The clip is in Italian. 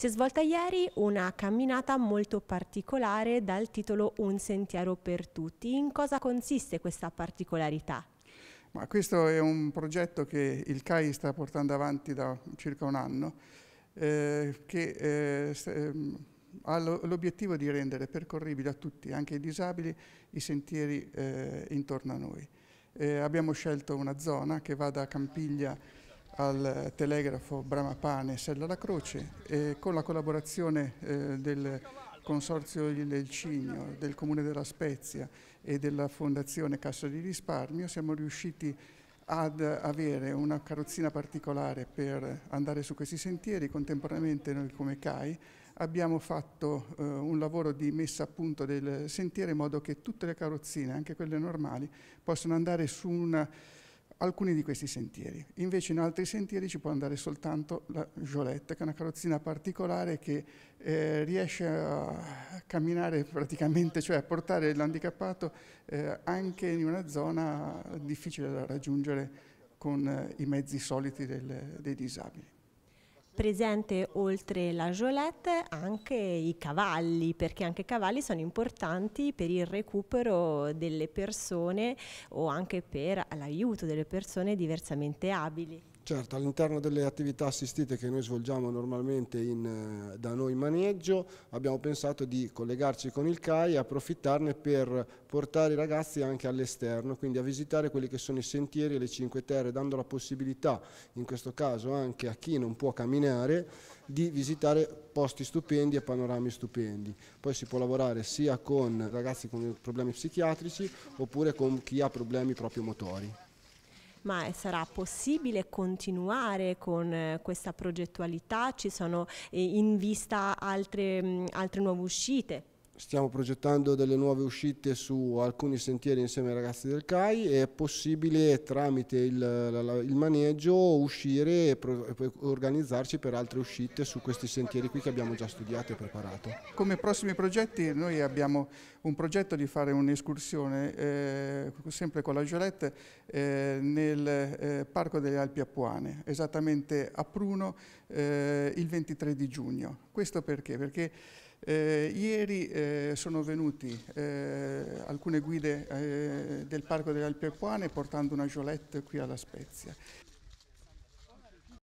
Si è svolta ieri una camminata molto particolare dal titolo Un sentiero per tutti. In cosa consiste questa particolarità? Ma questo è un progetto che il CAI sta portando avanti da circa un anno, eh, che eh, ehm, ha l'obiettivo di rendere percorribili a tutti, anche ai disabili, i sentieri eh, intorno a noi. Eh, abbiamo scelto una zona che va da Campiglia al telegrafo Bramapane Sella la Croce e con la collaborazione eh, del Consorzio del Cigno, del Comune della Spezia e della Fondazione Cassa di Risparmio siamo riusciti ad avere una carrozzina particolare per andare su questi sentieri, contemporaneamente noi come CAI abbiamo fatto eh, un lavoro di messa a punto del sentiero in modo che tutte le carrozzine, anche quelle normali, possano andare su una alcuni di questi sentieri. Invece in altri sentieri ci può andare soltanto la Jolette, che è una carrozzina particolare che eh, riesce a camminare praticamente, cioè a portare l'handicappato eh, anche in una zona difficile da raggiungere con eh, i mezzi soliti del, dei disabili presente oltre la Jolette anche i cavalli, perché anche i cavalli sono importanti per il recupero delle persone o anche per l'aiuto delle persone diversamente abili. Certo, all'interno delle attività assistite che noi svolgiamo normalmente in, eh, da noi in maneggio abbiamo pensato di collegarci con il CAI e approfittarne per portare i ragazzi anche all'esterno, quindi a visitare quelli che sono i sentieri e le cinque terre, dando la possibilità, in questo caso anche a chi non può camminare, di visitare posti stupendi e panorami stupendi. Poi si può lavorare sia con ragazzi con problemi psichiatrici oppure con chi ha problemi proprio motori ma sarà possibile continuare con eh, questa progettualità? Ci sono eh, in vista altre, mm, altre nuove uscite? stiamo progettando delle nuove uscite su alcuni sentieri insieme ai ragazzi del CAI è possibile tramite il, la, il maneggio uscire e, pro, e, organizzarci per altre uscite su questi sentieri qui che abbiamo già studiato e preparato. Come prossimi progetti noi abbiamo un progetto di fare un'escursione eh, sempre con la Giolette eh, nel eh, Parco delle Alpi Appuane, esattamente a Pruno eh, il 23 di giugno. Questo perché? Perché eh, ieri eh, sono venuti eh, alcune guide eh, del Parco delle Alpi Acquane portando una giolette qui alla Spezia.